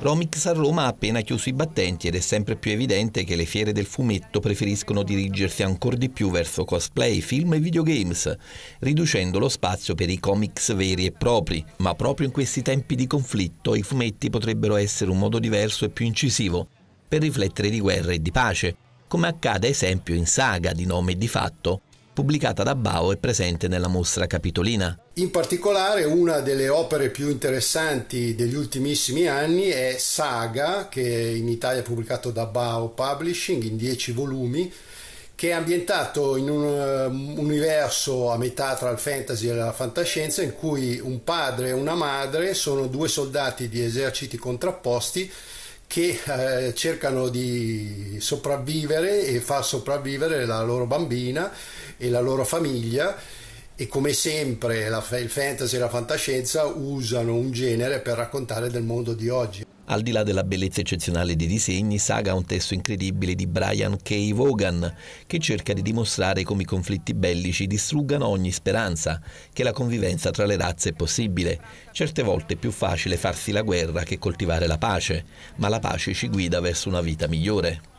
Romix a Roma ha appena chiuso i battenti ed è sempre più evidente che le fiere del fumetto preferiscono dirigersi ancora di più verso cosplay, film e videogames, riducendo lo spazio per i comics veri e propri. Ma proprio in questi tempi di conflitto i fumetti potrebbero essere un modo diverso e più incisivo per riflettere di guerra e di pace, come accade ad esempio in Saga di nome e di fatto, pubblicata da Bao e presente nella mostra capitolina. In particolare una delle opere più interessanti degli ultimissimi anni è Saga, che in Italia è pubblicato da Bao Publishing in dieci volumi, che è ambientato in un um, universo a metà tra il fantasy e la fantascienza in cui un padre e una madre sono due soldati di eserciti contrapposti che eh, cercano di sopravvivere e far sopravvivere la loro bambina e la loro famiglia e come sempre la, il fantasy e la fantascienza usano un genere per raccontare del mondo di oggi. Al di là della bellezza eccezionale dei disegni, Saga ha un testo incredibile di Brian K. Vaughan, che cerca di dimostrare come i conflitti bellici distruggano ogni speranza, che la convivenza tra le razze è possibile. Certe volte è più facile farsi la guerra che coltivare la pace, ma la pace ci guida verso una vita migliore.